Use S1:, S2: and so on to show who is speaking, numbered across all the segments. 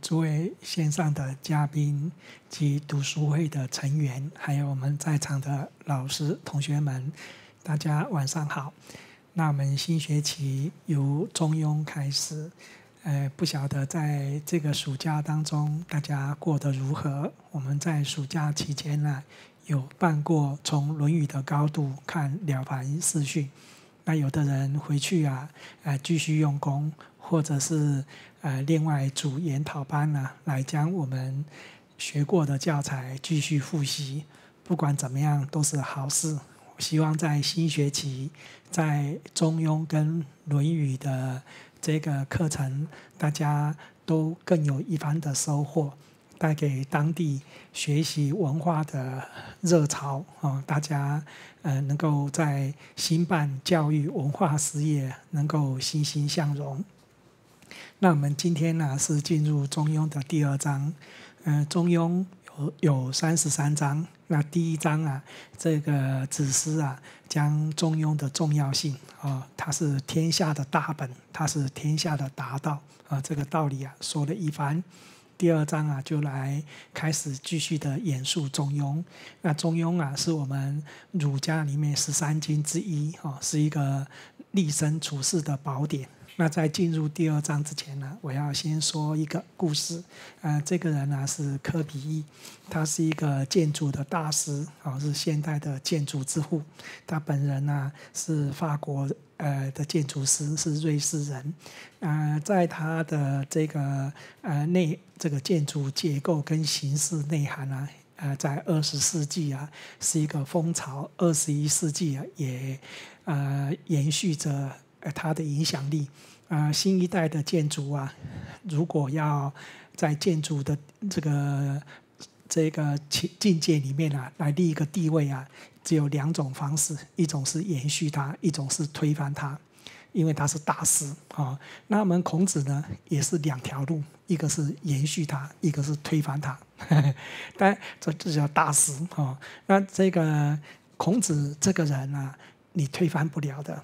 S1: 诸位线上的嘉宾及读书会的成员，还有我们在场的老师、同学们，大家晚上好。那我们新学期由《中庸》开始。呃，不晓得在这个暑假当中大家过得如何？我们在暑假期间呢，有办过从《论语》的高度看了《凡四训》。那有的人回去啊，呃，继续用功，或者是。呃，另外，组研讨班呢，来将我们学过的教材继续复习，不管怎么样都是好事。希望在新学期，在《中庸》跟《论语》的这个课程，大家都更有一番的收获，带给当地学习文化的热潮啊！大家呃，能够在新办教育文化事业能够欣欣向荣。那我们今天呢是进入《中庸》的第二章，嗯，《中庸》有有三十三章。那第一章啊，这个子思啊，将《中庸》的重要性啊，它是天下的大本，它是天下的达道啊，这个道理啊，说了一番。第二章啊，就来开始继续的演述《中庸》。那《中庸》啊，是我们儒家里面十三经之一啊，是一个立身处世的宝典。那在进入第二章之前呢，我要先说一个故事。呃，这个人呢是科比耶，他是一个建筑的大师，哦，是现代的建筑之父。他本人呢是法国呃的建筑师，是瑞士人。呃，在他的这个呃内这个建筑结构跟形式内涵啊，呃，在二十世纪啊是一个风潮，二十一世纪啊也呃延续着。他的影响力啊，新一代的建筑啊，如果要，在建筑的这个这个境界里面啊，来立一个地位啊，只有两种方式：一种是延续它，一种是推翻它。因为他是大师啊。那我们孔子呢，也是两条路：一个是延续他，一个是推翻他。但这这叫大师啊。那这个孔子这个人啊，你推翻不了的。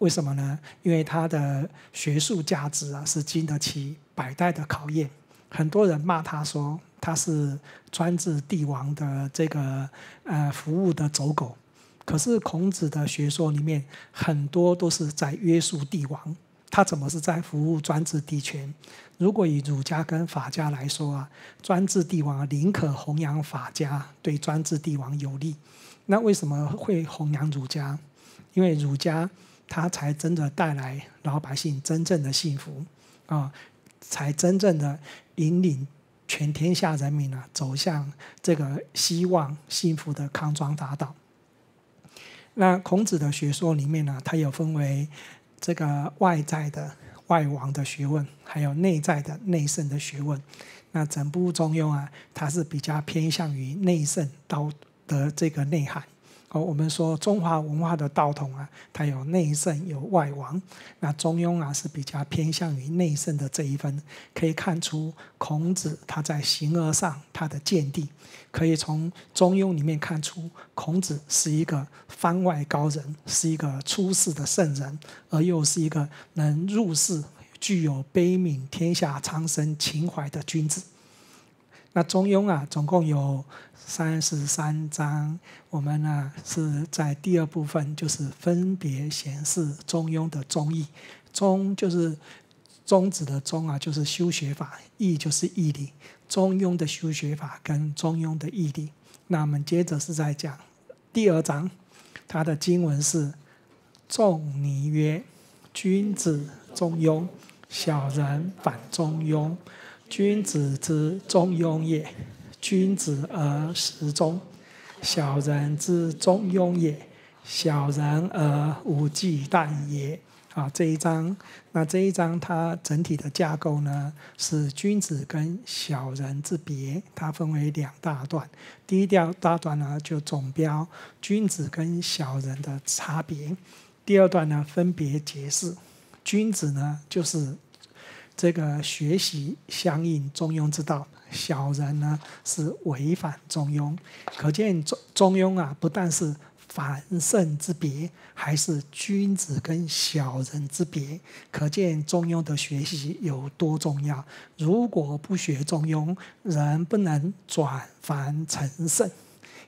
S1: 为什么呢？因为他的学术价值啊，是经得起百代的考验。很多人骂他说他是专制帝王的这个呃服务的走狗。可是孔子的学说里面很多都是在约束帝王，他怎么是在服务专制帝权？如果以儒家跟法家来说啊，专制帝王宁可弘扬法家，对专制帝王有利。那为什么会弘扬儒家？因为儒家。它才真的带来老百姓真正的幸福，啊，才真正的引领全天下人民呢走向这个希望幸福的康庄大道。那孔子的学说里面呢，它有分为这个外在的外王的学问，还有内在的内圣的学问。那整部《中庸》啊，它是比较偏向于内圣道德这个内涵。哦，我们说中华文化的道统啊，它有内圣有外王。那中庸啊是比较偏向于内圣的这一分，可以看出孔子他在形而上他的见地，可以从《中庸》里面看出，孔子是一个番外高人，是一个出世的圣人，而又是一个能入世、具有悲悯天下苍生情怀的君子。那《中庸》啊，总共有。三十三章，我们呢是在第二部分，就是分别显示《中庸》的“中义”。中就是中子的“中”啊，就是修学法；义就是义理。《中庸》的修学法跟《中庸》的义理。那我们接着是在讲第二章，它的经文是：“仲尼曰：君子中庸，小人反中庸。君子之中庸也。”君子而时中，小人之中庸也；小人而无忌惮也。啊，这一章，那这一章它整体的架构呢，是君子跟小人之别，它分为两大段。第一二大段呢，就总标君子跟小人的差别；第二段呢，分别解释。君子呢，就是这个学习相应中庸之道。小人呢是违反中庸，可见中中庸啊不但是凡圣之别，还是君子跟小人之别。可见中庸的学习有多重要。如果不学中庸，人不能转凡成圣，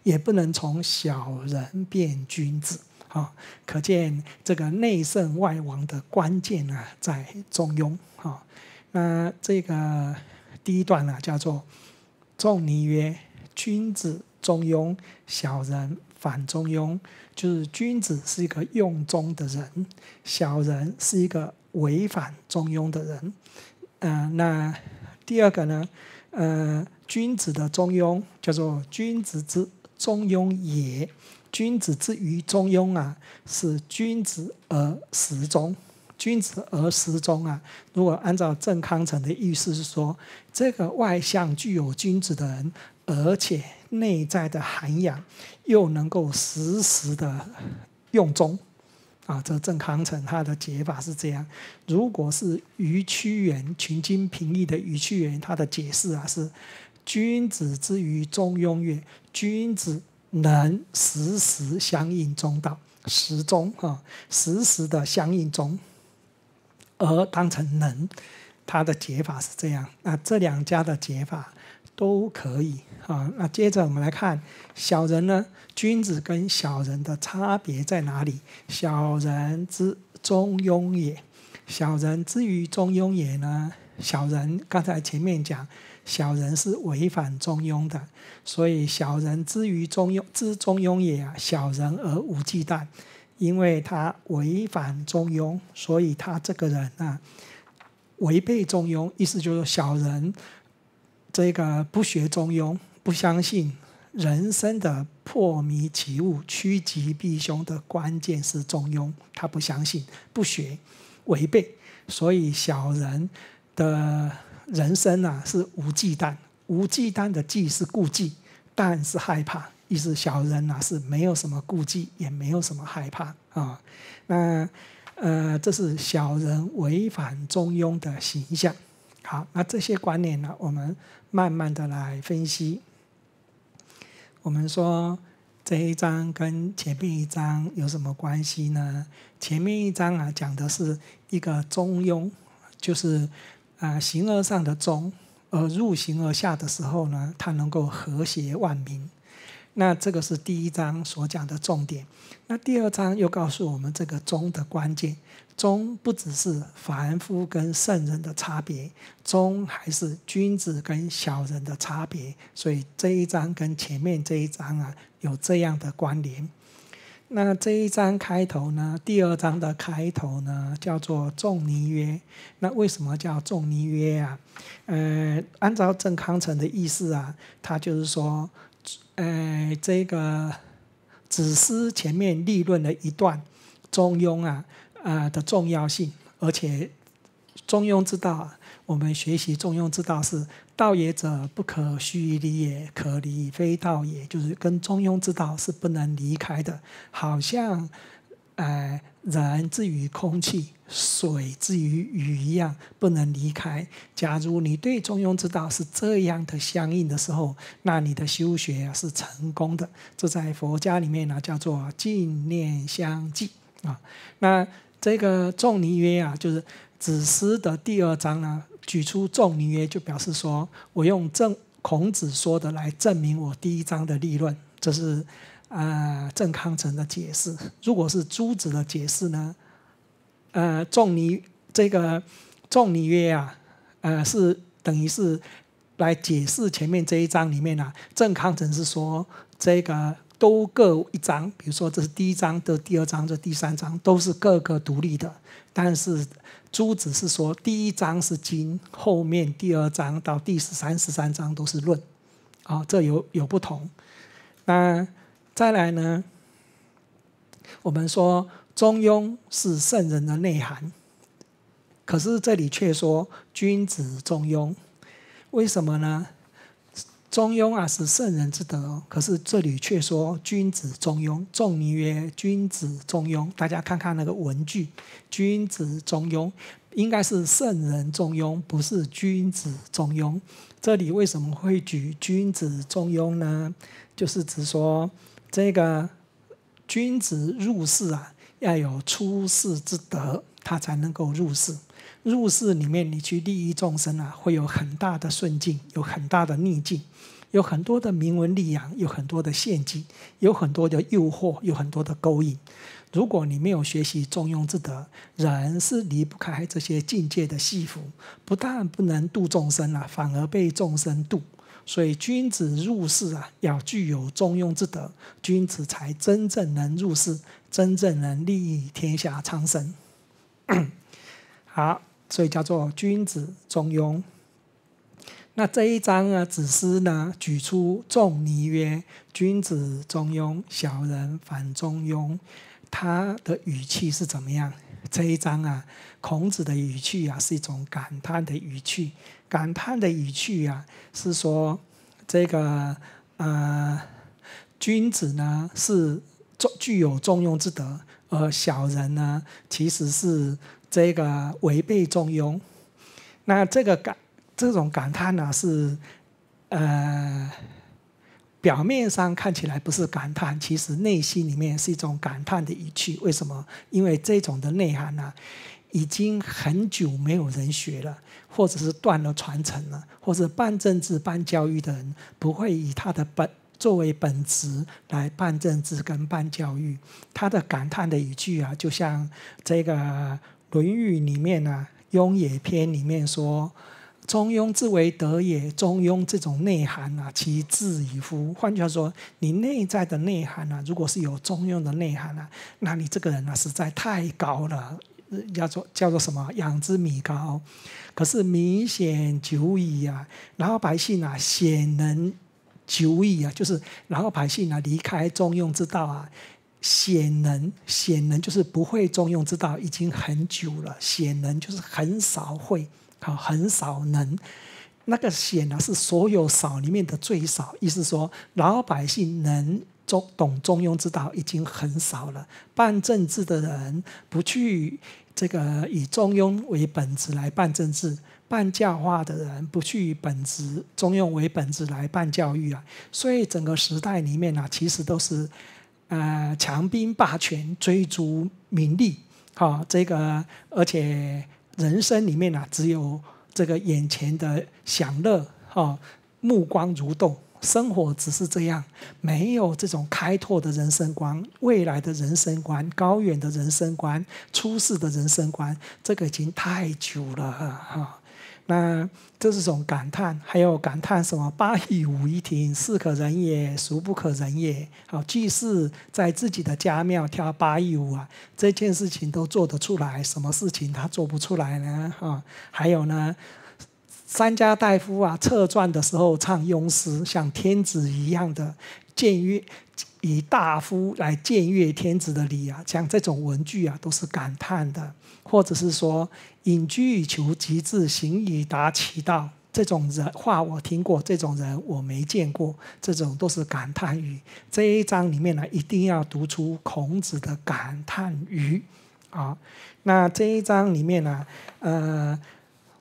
S1: 也不能从小人变君子。好，可见这个内圣外王的关键呢在中庸。好，那这个。第一段呢，叫做“仲尼曰：君子中庸，小人反中庸。就是君子是一个用中的人，小人是一个违反中庸的人。嗯，那第二个呢，呃，君子的中庸叫做君子之中庸也。君子之于中庸啊，是君子而始中。”君子而时中啊！如果按照郑康成的意思是说，这个外向具有君子的人，而且内在的涵养又能够时时的用中啊，这郑康成他的解法是这样。如果是于屈原群经评议的于屈原，他的解释啊是：君子之于中庸也，君子能时时相应中道，时中啊，时时的相应中。而当成能，他的解法是这样。那这两家的解法都可以啊。那接着我们来看小人呢？君子跟小人的差别在哪里？小人之中庸也。小人之于中庸也呢？小人刚才前面讲，小人是违反中庸的，所以小人之于中庸之中庸也，啊，小人而无忌惮。因为他违反中庸，所以他这个人啊，违背中庸，意思就是小人这个不学中庸，不相信人生的破迷起悟、趋吉避凶的关键是中庸，他不相信、不学、违背，所以小人的人生啊是无忌惮、无忌惮的，忌是顾忌，但是害怕。意思，小人呢是没有什么顾忌，也没有什么害怕啊。那呃，这是小人违反中庸的形象。好，那这些观念呢，我们慢慢的来分析。我们说这一章跟前面一章有什么关系呢？前面一章啊，讲的是一个中庸，就是啊，形而上的中，而入形而下的时候呢，它能够和谐万民。那这个是第一章所讲的重点，那第二章又告诉我们这个“中的关键，“中不只是凡夫跟圣人的差别，“中还是君子跟小人的差别，所以这一章跟前面这一章啊有这样的关联。那这一章开头呢，第二章的开头呢，叫做仲尼曰。那为什么叫仲尼曰啊？呃，按照郑康成的意思啊，他就是说。呃，这个子思前面立论的一段《中庸》啊，啊的重要性，而且《中庸》之道，我们学习《中庸》之道是“道也者，不可虚于也，可离非道也”，就是跟《中庸》之道是不能离开的，好像哎。人之于空气，水之于雨一样，不能离开。假如你对中庸之道是这样的相应的时候，那你的修学是成功的。这在佛家里面呢，叫做净念相继啊。那这个仲尼曰啊，就是子思的第二章呢，举出仲尼曰，就表示说我用正孔子说的来证明我第一章的立论，这是。呃，郑康成的解释，如果是朱子的解释呢？呃，仲尼这个仲尼曰啊，呃，是等于是来解释前面这一章里面呢。郑康成是说，这个都各一章，比如说这是第一章，这第二章，这第三章都是各个独立的。但是朱子是说，第一章是经，后面第二章到第十三十三章都是论，啊，这有有不同。那再来呢，我们说中庸是圣人的内涵，可是这里却说君子中庸，为什么呢？中庸啊是圣人之德，可是这里却说君子中庸。仲尼曰：“君子中庸。”大家看看那个文句，“君子中庸”应该是圣人中庸，不是君子中庸。这里为什么会举君子中庸呢？就是指说。这个君子入世啊，要有出世之德，他才能够入世。入世里面，你去利益众生啊，会有很大的顺境，有很大的逆境，有很多的明文利养，有很多的陷阱，有很多的诱惑，有很多的勾引。如果你没有学习中庸之德，人是离不开这些境界的戏服，不但不能度众生啊，反而被众生度。所以君子入世啊，要具有中庸之德，君子才真正能入世，真正能利益天下苍生。好，所以叫做君子中庸。那这一章啊，子思呢举出仲尼曰：“君子中庸，小人反中庸。”他的语气是怎么样？这一章啊，孔子的语气啊，是一种感叹的语气。感叹的语句啊，是说这个呃，君子呢是重具有中庸之德，而小人呢其实是这个违背中庸。那这个感这种感叹呢，是呃表面上看起来不是感叹，其实内心里面是一种感叹的语气。为什么？因为这种的内涵呢，已经很久没有人学了。或者是断了传承了，或者办政治办教育的人，不会以他的本作为本职来办政治跟办教育。他的感叹的一句啊，就像这个《论语》里面呢，《雍也》篇里面说：“中庸之为德也，中庸这种内涵啊，其志以夫。”换句话说，你内在的内涵啊，如果是有中庸的内涵啊，那你这个人啊，实在太高了。叫做叫做什么？养之米高，可是明显久矣啊！然后百姓啊，显能久矣啊，就是老百姓啊，离开中庸之道啊，显能显能就是不会中庸之道，已经很久了。显能就是很少会啊，很少能。那个显呢，是所有少里面的最少，意思说老百姓能中懂中庸之道已经很少了。办政治的人不去。这个以中庸为本质来办政治、办教化的人，不去本职、中庸为本质来办教育啊，所以整个时代里面呢，其实都是，呃，强兵霸权、追逐名利，哦，这个而且人生里面呢，只有这个眼前的享乐，哈，目光如动。生活只是这样，没有这种开拓的人生观、未来的人生观、高远的人生观、出世的人生观，这个已经太久了哈。那这是种感叹，还有感叹什么？八一五一庭，是可忍也，孰不可忍也？好，祭祀在自己的家庙跳八一舞啊，这件事情都做得出来，什么事情他做不出来呢？哈，还有呢。三家大夫啊，策传的时候唱庸诗，像天子一样的僭越，以大夫来僭越天子的礼啊，像这种文句啊，都是感叹的，或者是说隐居以求极致，行以达其道，这种人话我听过，这种人我没见过，这种都是感叹语。这一章里面呢，一定要读出孔子的感叹语，啊，那这一章里面呢，呃。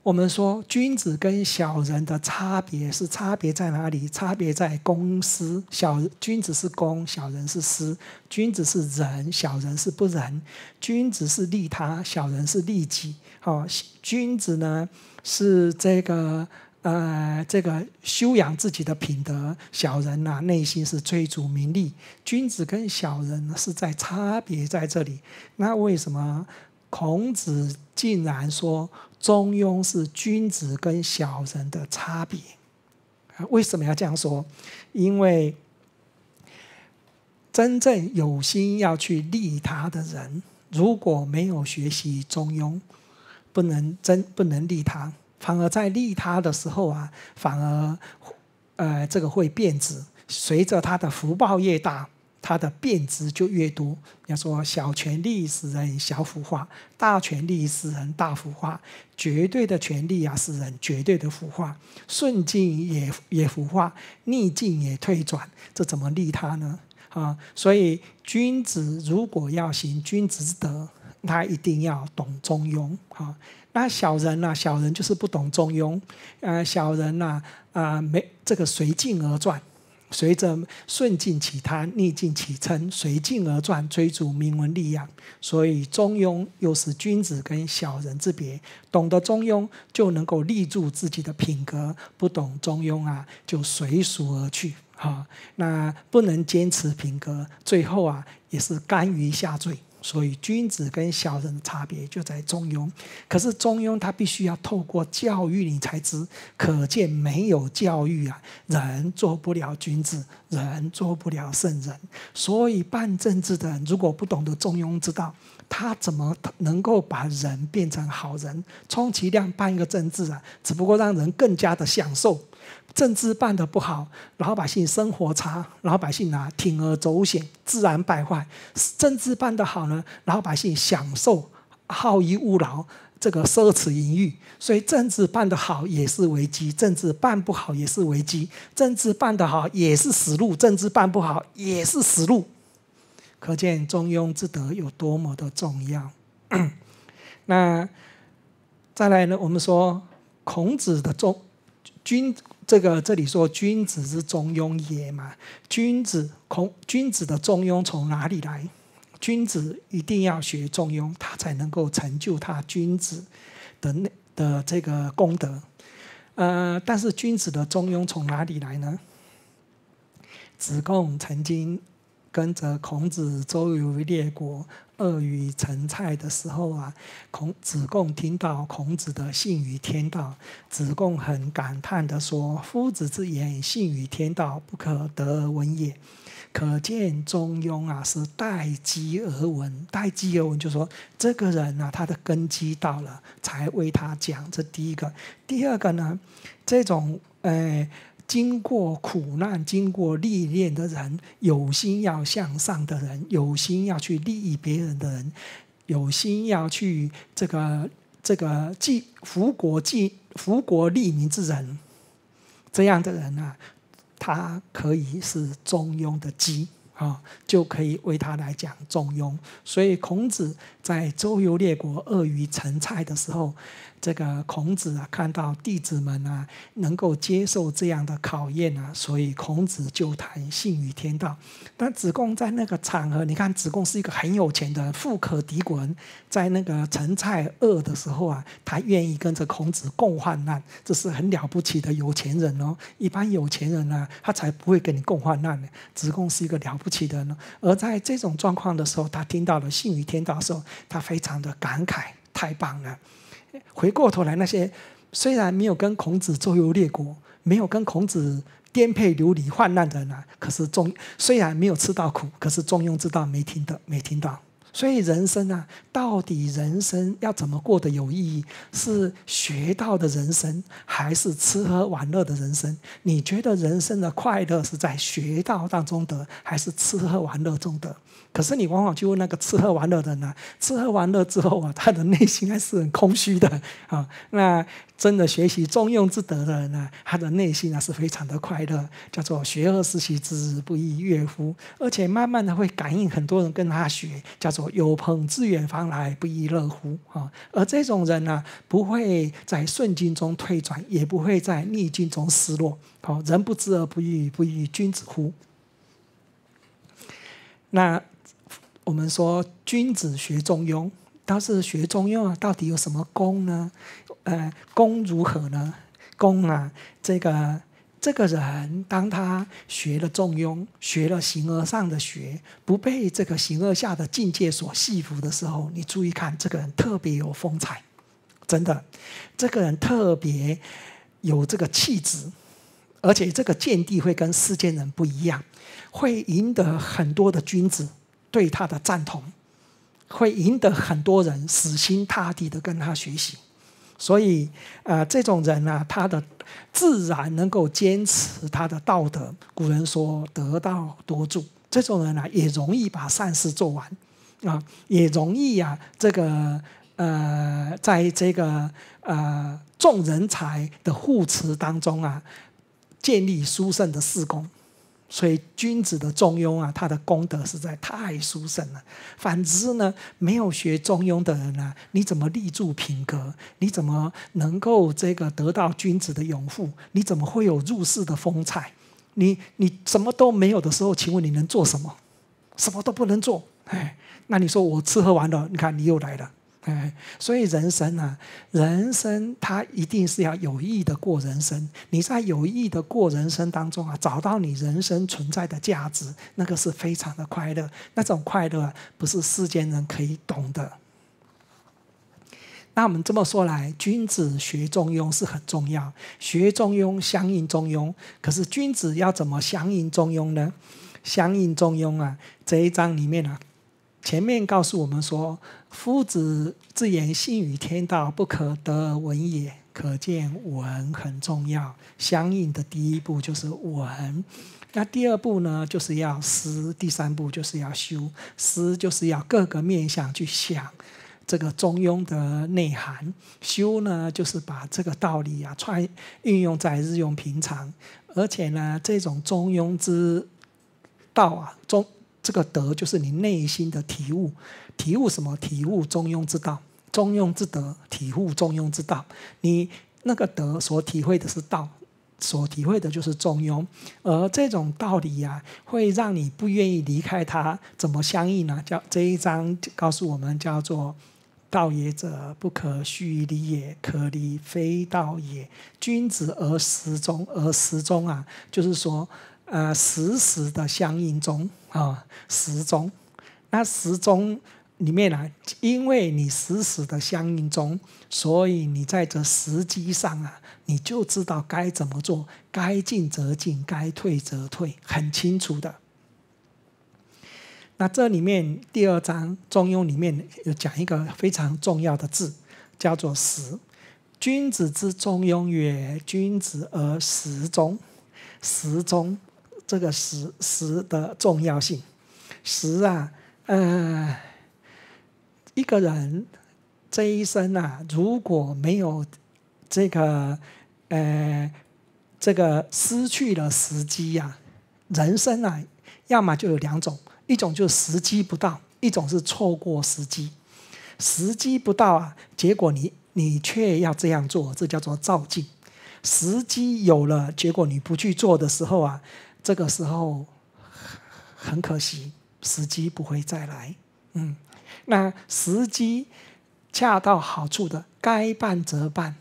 S1: 我们说，君子跟小人的差别是差别在哪里？差别在公私。小君子是公，小人是私；君子是仁，小人是不仁；君子是利他，小人是利己。好，君子呢是这个呃这个修养自己的品德，小人呢内心是追逐名利。君子跟小人是在差别在这里。那为什么孔子竟然说？中庸是君子跟小人的差别啊！为什么要这样说？因为真正有心要去利他的人，如果没有学习中庸，不能真不能利他，反而在利他的时候啊，反而呃这个会变质，随着他的福报越大。他的变质就越多。要说小权力使人小腐化，大权力使人大腐化，绝对的权力啊使人绝对的腐化，顺境也也腐化，逆境也退转，这怎么利他呢？啊，所以君子如果要行君子之德，他一定要懂中庸啊。那小人呢？小人就是不懂中庸，呃，小人呢，啊，没这个随境而转。随着顺境起贪，逆境起嗔，随境而转，追逐名闻利养。所以中庸又是君子跟小人之别。懂得中庸，就能够立住自己的品格；不懂中庸啊，就随俗而去。哈，那不能坚持品格，最后啊，也是甘于下坠。所以，君子跟小人的差别就在中庸。可是，中庸他必须要透过教育你才知，可见没有教育啊，人做不了君子，人做不了圣人。所以，办政治的人如果不懂得中庸之道，他怎么能够把人变成好人？充其量办一个政治啊，只不过让人更加的享受。政治办得不好，老百姓生活差，老百姓啊铤而走险，自然败坏；政治办得好呢，老百姓享受好逸恶劳，这个奢侈淫欲。所以，政治办得好也是危机，政治办不好也是危机；政治办得好也是死路，政治办不好也是死路。可见中庸之德有多么的重要。那再来呢？我们说孔子的中君。这个这里说君子之中庸也嘛，君子孔君子的中庸从哪里来？君子一定要学中庸，他才能够成就他君子的那的这个功德。呃，但是君子的中庸从哪里来呢？子贡曾经。跟着孔子周游列国，饿于成菜的时候啊，孔子贡听到孔子的信于天道，子贡很感叹的说：“夫子之言信于天道，不可得而闻也。”可见《中庸》啊是待机而闻，待机而闻就是说，这个人啊他的根基到了，才为他讲。这第一个，第二个呢，这种诶。经过苦难、经过历练的人，有心要向上的人，有心要去利益别人的人，有心要去这个这个济福国济福国利民之人，这样的人啊，他可以是中庸的基啊，就可以为他来讲中庸。所以孔子在周游列国、饿于成才的时候。这个孔子啊，看到弟子们啊，能够接受这样的考验啊，所以孔子就谈信与天道。但子贡在那个场合，你看子贡是一个很有钱的、富可敌国人，在那个陈蔡锷的时候啊，他愿意跟着孔子共患难，这是很了不起的有钱人哦。一般有钱人呢，他才不会跟你共患难的。子贡是一个了不起的人，而在这种状况的时候，他听到了信与天道的时候，他非常的感慨，太棒了。回过头来，那些虽然没有跟孔子周游列国，没有跟孔子颠沛流离、患难的人呢，可是中虽然没有吃到苦，可是中庸之道没听到，没听到。所以人生啊，到底人生要怎么过得有意义？是学到的人生，还是吃喝玩乐的人生？你觉得人生的快乐是在学到当中得，还是吃喝玩乐中得？可是你往往去问那个吃喝玩乐的人呢？吃喝玩乐之后啊，他的内心还是很空虚的啊。那真的学习中庸之德的人呢，他的内心呢是非常的快乐，叫做学而时习之，不亦乐乎？而且慢慢的会感应很多人跟他学，叫做有朋自远方来，不亦乐乎？啊，而这种人呢，不会在顺境中退转，也不会在逆境中失落。好，人不知而不愠，不亦君子乎？那。我们说君子学中庸，他是学中庸啊，到底有什么功呢？呃，功如何呢？功啊，这个这个人，当他学了中庸，学了形而上的学，不被这个形而下的境界所束服的时候，你注意看，这个人特别有风采，真的，这个人特别有这个气质，而且这个见地会跟世间人不一样，会赢得很多的君子。对他的赞同，会赢得很多人死心塌地的跟他学习，所以，呃，这种人呢，他的自然能够坚持他的道德。古人说得道多助，这种人呢，也容易把善事做完啊，也容易啊，这个呃，在这个呃众人才的护持当中啊，建立殊胜的四功。所以，君子的中庸啊，他的功德实在太殊胜了。反之呢，没有学中庸的人呢，你怎么立住品格？你怎么能够这个得到君子的永护？你怎么会有入世的风采？你你什么都没有的时候，请问你能做什么？什么都不能做。哎，那你说我吃喝玩乐，你看你又来了。哎，所以人生呢，人生它一定是要有意的过人生。你在有意的过人生当中啊，找到你人生存在的价值，那个是非常的快乐。那种快乐不是世间人可以懂的。那我们这么说来，君子学中庸是很重要，学中庸相应中庸。可是君子要怎么相应中庸呢？相应中庸啊，这一章里面啊，前面告诉我们说。夫子自言信与天道，不可得闻也。可见“闻”很重要。相应的第一步就是“闻”，那第二步呢，就是要“思”；第三步就是要“修”。思就是要各个面向去想这个中庸的内涵；修呢，就是把这个道理啊，穿运用在日用平常。而且呢，这种中庸之道啊，中这个德就是你内心的体悟。体悟什么？体悟中庸之道，中庸之德。体悟中庸之道，你那个德所体会的是道，所体会的就是中庸。而这种道理啊，会让你不愿意离开它。怎么相应呢？叫这一章告诉我们，叫做“道也者，不可虚离也，可离非道也。君子而时中，而时中啊，就是说，呃，时时的相应中啊，时中。那时中。里面啊，因为你死死的相应中，所以你在这时机上啊，你就知道该怎么做，该进则进，该退则退，很清楚的。那这里面第二章《中庸》里面有讲一个非常重要的字，叫做“时”。君子之中庸也，君子而时中。时中，这个“时”时的重要性，时啊，呃。一个人这一生啊，如果没有这个呃，这个失去了时机呀，人生啊，要么就有两种，一种就是时机不到，一种是错过时机。时机不到啊，结果你你却要这样做，这叫做造境。时机有了，结果你不去做的时候啊，这个时候很可惜，时机不会再来。嗯。那时机恰到好处的，该办则办，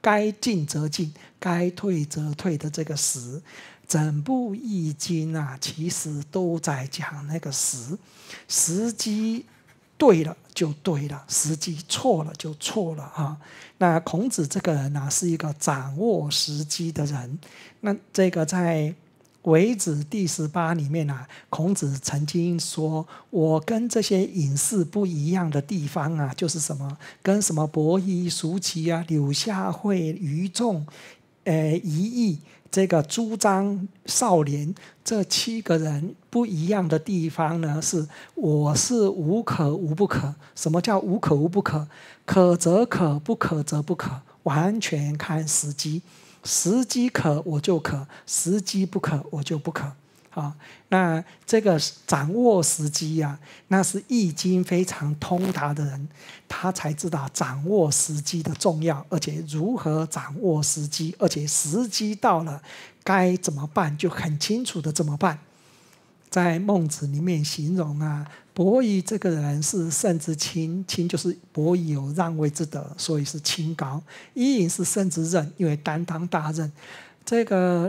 S1: 该进则进，该退则退的这个时，整部易经啊，其实都在讲那个时。时机对了就对了，时机错了就错了啊。那孔子这个人啊，是一个掌握时机的人。那这个在。为子第十八》里面啊，孔子曾经说：“我跟这些隐士不一样的地方啊，就是什么，跟什么伯夷、叔齐啊、柳下惠、于仲，呃，一义，这个朱张少年，这七个人不一样的地方呢，是我是无可无不可。什么叫无可无不可？可则可，不可则不可，完全看时机。”时机可，我就可；时机不可，我就不可。啊，那这个掌握时机呀，那是易经非常通达的人，他才知道掌握时机的重要，而且如何掌握时机，而且时机到了该怎么办，就很清楚的怎么办。在孟子里面形容啊，伯夷这个人是圣之亲，亲就是伯夷有让位之德，所以是清高。伊尹是圣之任，因为担当大任。这个，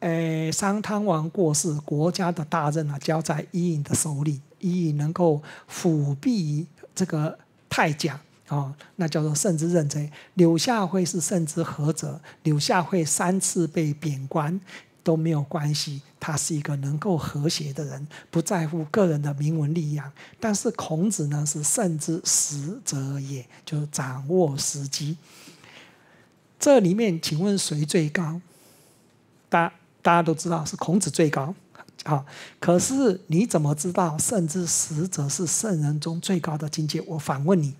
S1: 诶，商汤王过世，国家的大任啊，交在伊尹的手里。伊尹能够辅弼这个太甲，啊，那叫做圣之任贼。柳下惠是圣之何者，柳下惠三次被贬官。都没有关系，他是一个能够和谐的人，不在乎个人的名闻利养。但是孔子呢，是慎之时者也，就掌握时机。这里面，请问谁最高？大大家都知道是孔子最高。好，可是你怎么知道慎之时者是圣人中最高的境界？我反问你，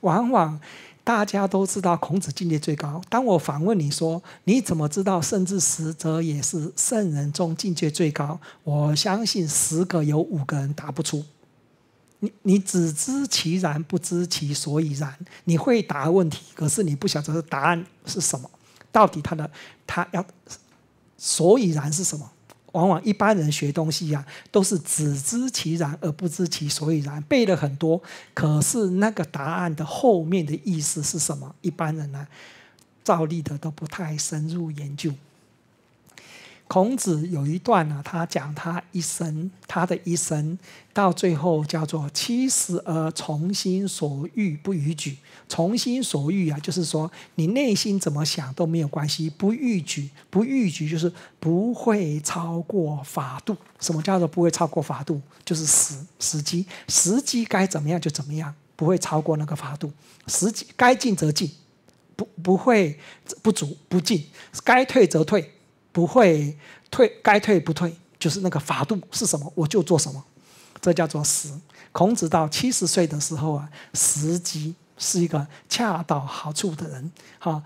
S1: 往往。大家都知道孔子境界最高。当我反问你说：“你怎么知道？”甚至十则也是圣人中境界最高。我相信十个有五个人答不出。你你只知其然，不知其所以然。你会答问题，可是你不晓得答案是什么。到底他的他要所以然是什么？往往一般人学东西呀，都是只知其然而不知其所以然，背了很多，可是那个答案的后面的意思是什么？一般人呢，照例的都不太深入研究。孔子有一段呢，他讲他一生，他的一生到最后叫做七十而从心所欲不逾矩。从心所欲啊，就是说你内心怎么想都没有关系。不逾矩，不逾矩就是不会超过法度。什么叫做不会超过法度？就是时时机，时机该怎么样就怎么样，不会超过那个法度。时机该进则进，不不会不足不进；该退则退。不会退，该退不退，就是那个法度是什么，我就做什么，这叫做时。孔子到七十岁的时候啊，时机是一个恰到好处的人，哈，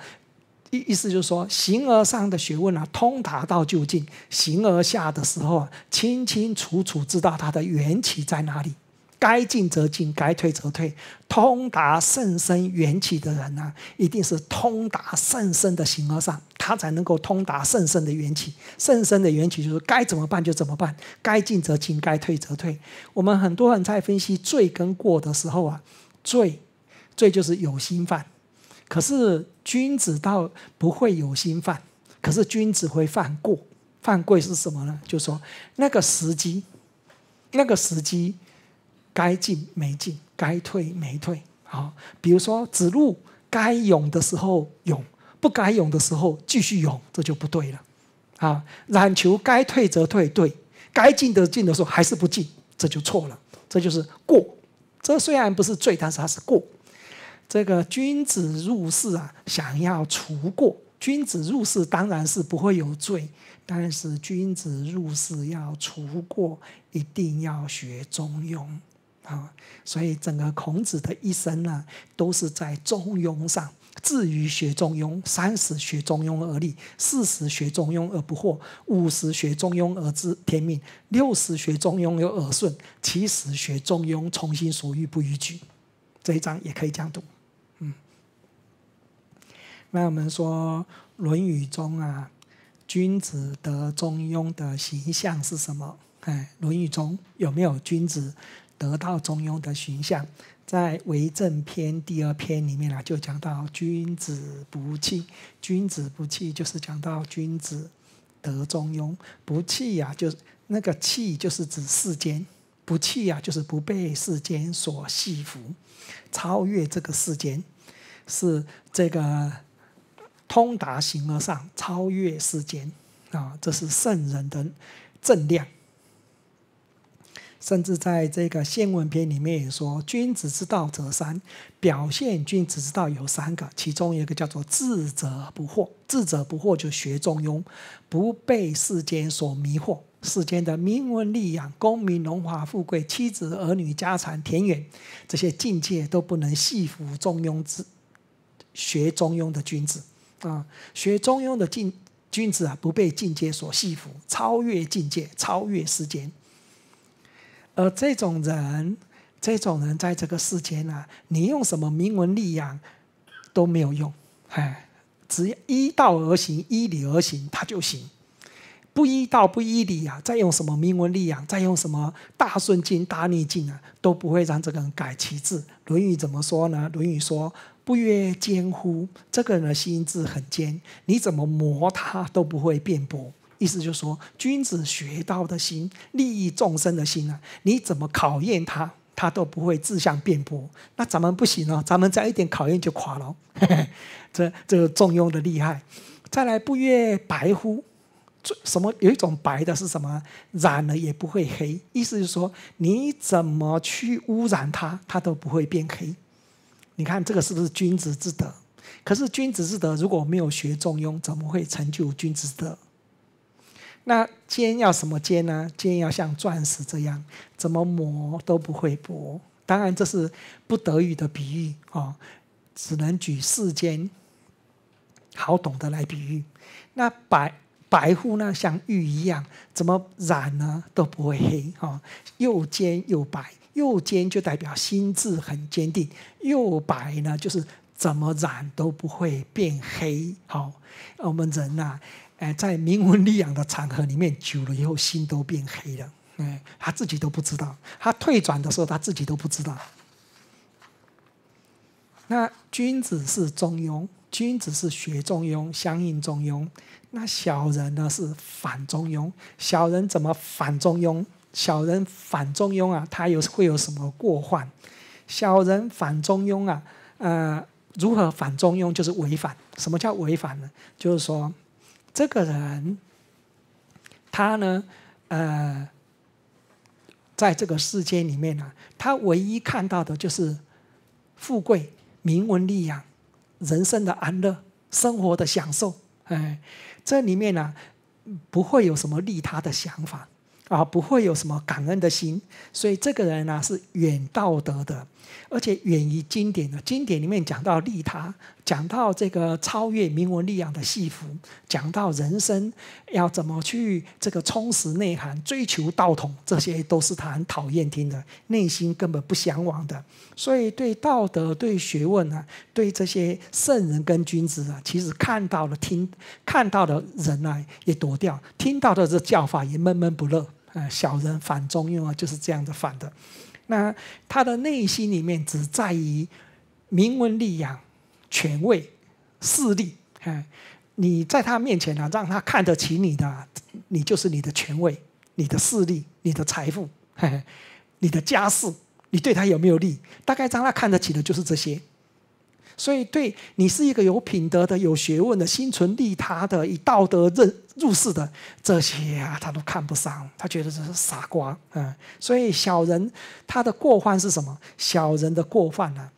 S1: 意意思就是说，形而上的学问啊，通达到究竟；形而下的时候，啊，清清楚楚知道它的缘起在哪里。该进则进，该退则退。通达圣生缘起的人呢，一定是通达圣生的形而上，他才能够通达圣生的缘起。圣生的缘起就是该怎么办就怎么办，该进则进，该退则退。我们很多人在分析罪跟过的时候啊，罪，罪就是有心犯。可是君子倒不会有心犯，可是君子会犯过。犯过是什么呢？就说那个时机，那个时机。该进没进，该退没退。啊，比如说子路该勇的时候勇，不该勇的时候继续勇，这就不对了。啊，冉求该退则退，对；该进的进的时候还是不进，这就错了。这就是过。这虽然不是罪，但是它是过。这个君子入世啊，想要除过。君子入世当然是不会有罪，但是君子入世要除过，一定要学中庸。啊，所以整个孔子的一生呢，都是在中庸上。至于学中庸，三十学中庸而立，四十学中庸而不惑，五十学中庸而知天命，六十学中庸有耳顺，七十学中庸从心所欲不逾矩。这一章也可以这样读。嗯，那我们说《论语》中啊，君子得中庸的形象是什么？哎，《论语》中有没有君子？得到中庸的形象，在为政篇第二篇里面呢，就讲到君子不器，君子不器就是讲到君子得中庸不器呀。就是那个器就是指世间不器呀，就是不被世间所系服，超越这个世间，是这个通达形而上，超越世间啊，这是圣人的正量。甚至在这个《先文篇》里面也说，君子之道则三，表现君子之道有三个，其中一个叫做“智者不惑”。智者不惑就学中庸，不被世间所迷惑。世间的名闻利养、功名、荣华富贵、妻子儿女、家产、田园这些境界都不能系服中庸之学中庸的君子啊，学中庸的境君子啊，不被境界所系服，超越境界，超越世间。而这种人，这种人在这个世间啊，你用什么名文利养都没有用，哎，只要依道而行，依理而行，他就行。不依道不依理啊，再用什么名文利养，再用什么大顺境大逆境啊，都不会让这个人改其志。《论语》怎么说呢？《论语》说：“不曰奸乎？”这个人的心智很坚，你怎么磨他都不会变薄。意思就是说，君子学到的心，利益众生的心啊，你怎么考验他，他都不会自相辩驳。那咱们不行哦，咱们再一点考验就垮了。这这中庸的厉害。再来不越白乎？什么？有一种白的是什么？染了也不会黑。意思就是说，你怎么去污染它，它都不会变黑。你看这个是不是君子之德？可是君子之德如果没有学中庸，怎么会成就君子德？那尖要什么尖呢？尖要像钻石这样，怎么磨都不会薄。当然这是不得已的比喻哦，只能举世间好懂得来比喻。那白白乎呢，像玉一样，怎么染呢都不会黑哦，又尖又白。又尖就代表心智很坚定，又白呢就是怎么染都不会变黑。好，我们人呐。哎，在名闻利养的场合里面久了以后，心都变黑了。哎，他自己都不知道。他退转的时候，他自己都不知道。那君子是中庸，君子是学中庸，相应中庸。那小人呢是反中庸。小人怎么反中庸？小人反中庸啊，他有会有什么过患？小人反中庸啊，呃，如何反中庸？就是违反。什么叫违反呢？就是说。这个人，他呢，呃，在这个世界里面呢，他唯一看到的就是富贵、名闻利养、人生的安乐、生活的享受，哎，这里面呢，不会有什么利他的想法啊，不会有什么感恩的心，所以这个人呢是远道德的。而且远离经典的，经典里面讲到利他，讲到这个超越名闻利养的幸福，讲到人生要怎么去这个充实内涵、追求道统，这些都是他很讨厌听的，内心根本不向往的。所以对道德、对学问啊，对这些圣人跟君子啊，其实看到了听看到的人啊也躲掉，听到的这教法也闷闷不乐。呃，小人反中庸啊，就是这样的反的。那他的内心里面只在于名闻利养、权位、势力。哎，你在他面前呢，让他看得起你的，你就是你的权位、你的势力、你的财富、你的家世。你对他有没有利？大概让他看得起的就是这些。所以，对你是一个有品德的、有学问的、心存利他的、以道德入入世的这些啊，他都看不上，他觉得这是傻瓜。嗯，所以小人他的过犯是什么？小人的过犯呢？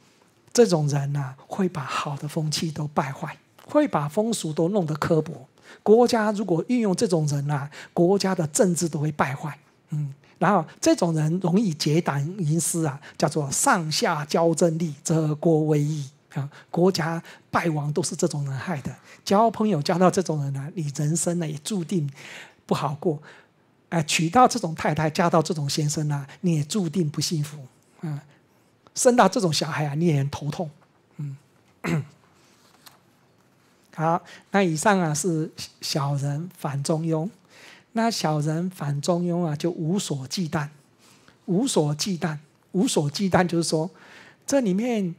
S1: 这种人呐，会把好的风气都败坏，会把风俗都弄得刻薄。国家如果运用这种人啊，国家的政治都会败坏。嗯，然后这种人容易结党营私啊，叫做上下交争利，则国威矣。啊，国家败亡都是这种人害的。交朋友交到这种人呢，你人生呢也注定不好过。哎，娶到这种太太，嫁到这种先生呢，你也注定不幸福。嗯，生到这种小孩啊，你也很头痛。嗯，好，那以上啊是小人反中庸。那小人反中庸啊，就无所忌惮，无所忌惮，无所忌惮，就是说这里面。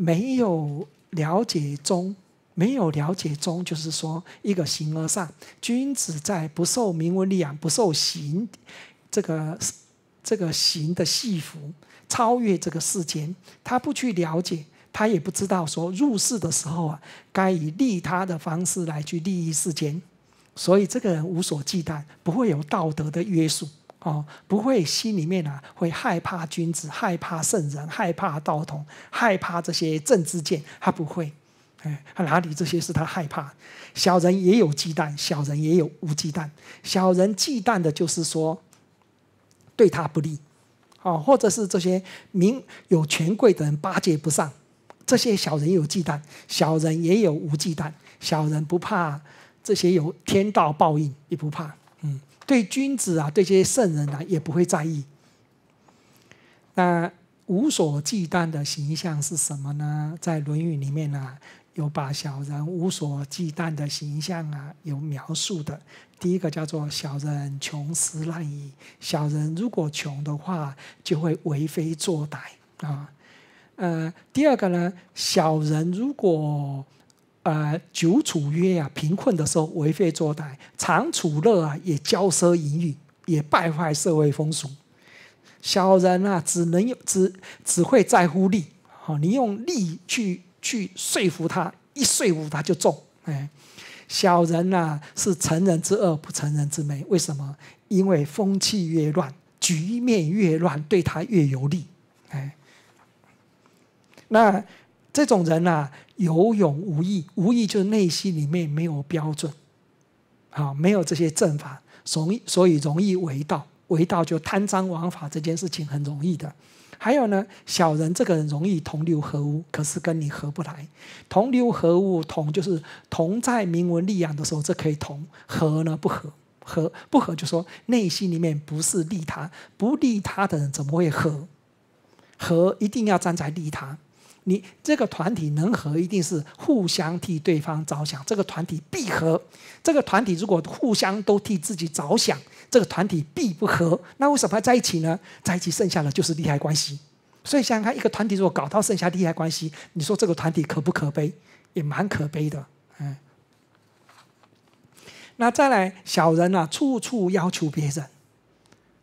S1: 没有了解中，没有了解中，就是说一个形而上君子，在不受名闻利养，不受刑这个这个行的戏服，超越这个世间，他不去了解，他也不知道说入世的时候啊，该以利他的方式来去利益世间，所以这个人无所忌惮，不会有道德的约束。哦，不会，心里面呢会害怕君子、害怕圣人、害怕道统、害怕这些政治见，他不会。哎，他哪里这些是他害怕？小人也有忌惮，小人也有无忌惮。小人忌惮的就是说对他不利，哦，或者是这些名有权贵的人巴结不上。这些小人有忌惮，小人也有无忌惮，小人不怕这些有天道报应，也不怕。嗯。对君子啊，对这些圣人啊，也不会在意。那无所忌惮的形象是什么呢？在《论语》里面呢，有把小人无所忌惮的形象啊，有描述的。第一个叫做小人穷奢滥矣”，小人如果穷的话，就会为非作歹啊。呃，第二个呢，小人如果呃，久处约啊，贫困的时候为非作歹；长处乐啊，也骄奢淫欲，也败坏社会风俗。小人啊，只能只只会在乎利。好，你用力去去说服他，一说服他就中。哎，小人啊，是成人之恶，不成人之美。为什么？因为风气越乱，局面越乱，对他越有利。哎，那。这种人呐，有勇无义，无义就是内心里面没有标准，啊，没有这些正法，所以所以容易为道，为道就贪赃枉法，这件事情很容易的。还有呢，小人这个人容易同流合污，可是跟你合不来。同流合污，同就是同在明文立养的时候，这可以同；合呢不合，合不合就说内心里面不是利他，不利他的人怎么会合？合一定要站在利他。你这个团体能和，一定是互相替对方着想。这个团体必和。这个团体如果互相都替自己着想，这个团体必不和。那为什么要在一起呢？在一起剩下的就是利害关系。所以想想看，一个团体如果搞到剩下利害关系，你说这个团体可不可悲？也蛮可悲的，嗯。那再来，小人啊，处处要求别人，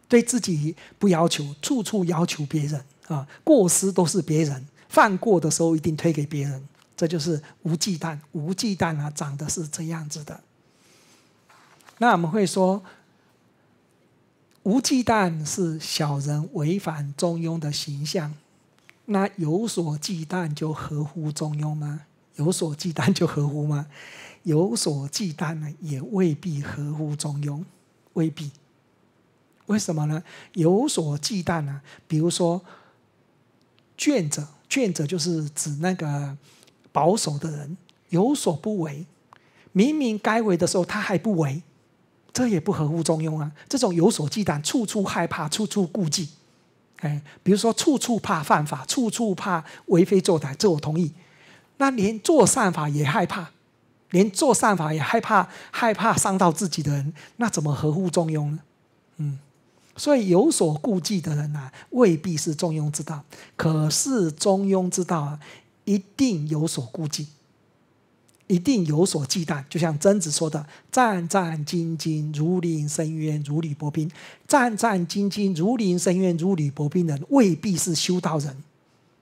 S1: 对自己不要求，处处要求别人啊，过失都是别人。犯过的时候一定推给别人，这就是无忌惮。无忌惮啊，长得是这样子的。那我们会说，无忌惮是小人违反中庸的形象。那有所忌惮就合乎中庸吗？有所忌惮就合乎吗？有所忌惮呢，也未必合乎中庸，未必。为什么呢？有所忌惮呢？比如说。倦者，倦者就是指那个保守的人，有所不为，明明该为的时候他还不为，这也不合乎中庸啊！这种有所忌惮，处处害怕，处处顾忌，哎，比如说处处怕犯法，处处怕为非作歹，这我同意。那连做善法也害怕，连做善法也害怕，害怕伤到自己的人，那怎么合乎中庸呢？嗯。所以有所顾忌的人呢，未必是中庸之道。可是中庸之道啊，一定有所顾忌，一定有所忌惮。就像曾子说的：“战战兢兢，如临深渊，如履薄冰。”战战兢兢，如临深渊，如履薄冰的人，未必是修道人。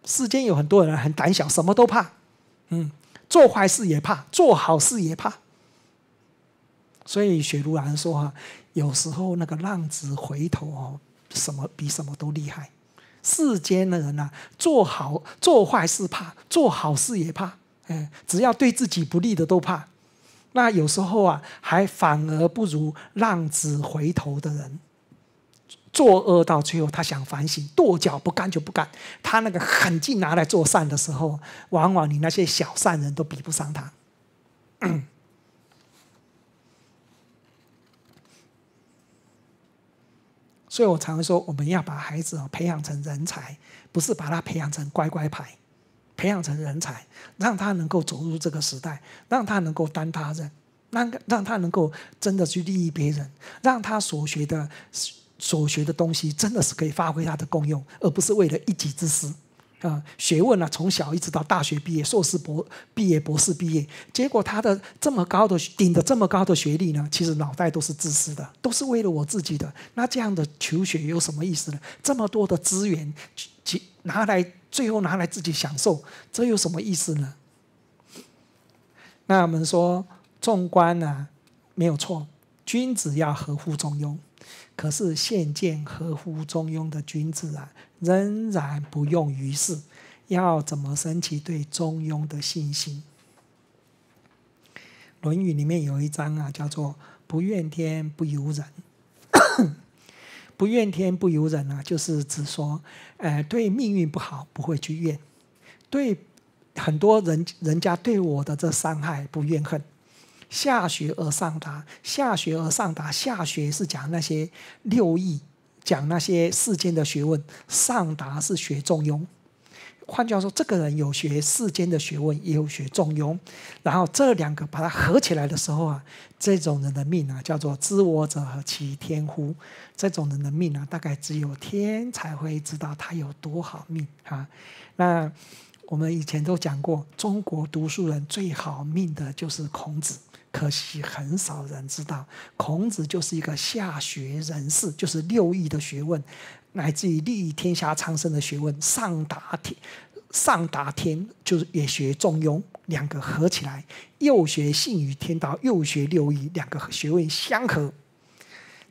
S1: 世间有很多人很胆小，什么都怕。嗯，做坏事也怕，做好事也怕。所以雪如兰人说啊。有时候那个浪子回头哦，什么比什么都厉害。世间的人呢，做好做坏事怕，做好事也怕，哎，只要对自己不利的都怕。那有时候啊，还反而不如浪子回头的人。作恶到最后，他想反省，跺脚不干就不干。他那个狠劲拿来做善的时候，往往你那些小善人都比不上他。所以我常常说，我们要把孩子哦培养成人才，不是把他培养成乖乖牌，培养成人才，让他能够走入这个时代，让他能够担他任，让让他能够真的去利益别人，让他所学的所学的东西真的是可以发挥他的功用，而不是为了一己之私。啊，学问呢，从小一直到大学毕业，硕士、博毕业，博士毕业，结果他的这么高的顶着这么高的学历呢，其实脑袋都是自私的，都是为了我自己的。那这样的求学有什么意思呢？这么多的资源，拿来最后拿来自己享受，这有什么意思呢？那我们说，纵观呢，没有错，君子要合乎中庸，可是现见合乎中庸的君子啊。仍然不用于世，要怎么升起对中庸的信心？《论语》里面有一章啊，叫做“不怨天不尤人”。不怨天不尤人啊，就是只说，哎，对命运不好不会去怨，对很多人人家对我的这伤害不怨恨。下学而上达，下学而上达，下学是讲那些六艺。讲那些世间的学问，上达是学中庸。换句话说，这个人有学世间的学问，也有学中庸，然后这两个把它合起来的时候啊，这种人的命啊，叫做知我者其天乎？这种人的命啊，大概只有天才会知道他有多好命啊。那。我们以前都讲过，中国读书人最好命的就是孔子，可惜很少人知道，孔子就是一个下学人士，就是六艺的学问，乃至于利益天下苍生的学问，上达天，上达天就是也学中庸，两个合起来，又学性与天道，又学六艺，两个学问相合。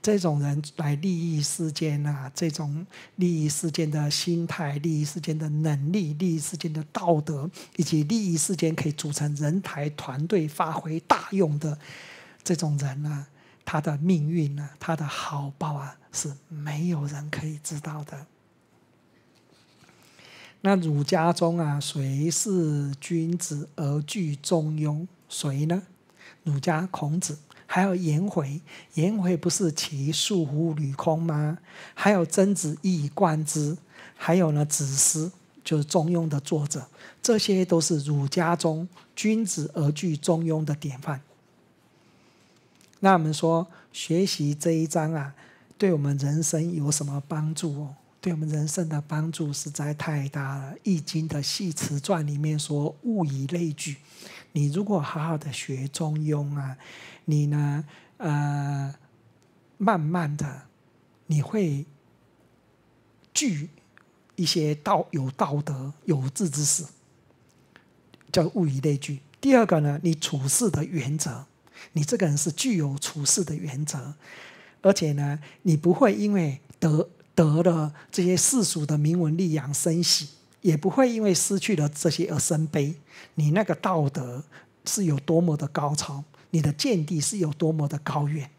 S1: 这种人来利益世间啊，这种利益世间的心态、利益世间的能力、利益世间的道德，以及利益世间可以组成人才团队发挥大用的这种人啊，他的命运啊，他的好报啊，是没有人可以知道的。那儒家中啊，谁是君子而居中庸？谁呢？儒家孔子。还有颜回，颜回不是其恕乎履空吗？还有曾子一以贯之，还有呢子思，就是《中庸》的作者，这些都是儒家中君子而具《中庸》的典范。那我们说学习这一章啊，对我们人生有什么帮助？对我们人生的帮助实在太大了。《易经》的系辞传里面说“物以类聚”，你如果好好的学《中庸》啊。你呢？呃，慢慢的，你会聚一些道有道德有志之士，叫物以类聚。第二个呢，你处事的原则，你这个人是具有处事的原则，而且呢，你不会因为得得了这些世俗的名闻利养生喜，也不会因为失去了这些而生悲。你那个道德是有多么的高超！你的见地是有多么的高远，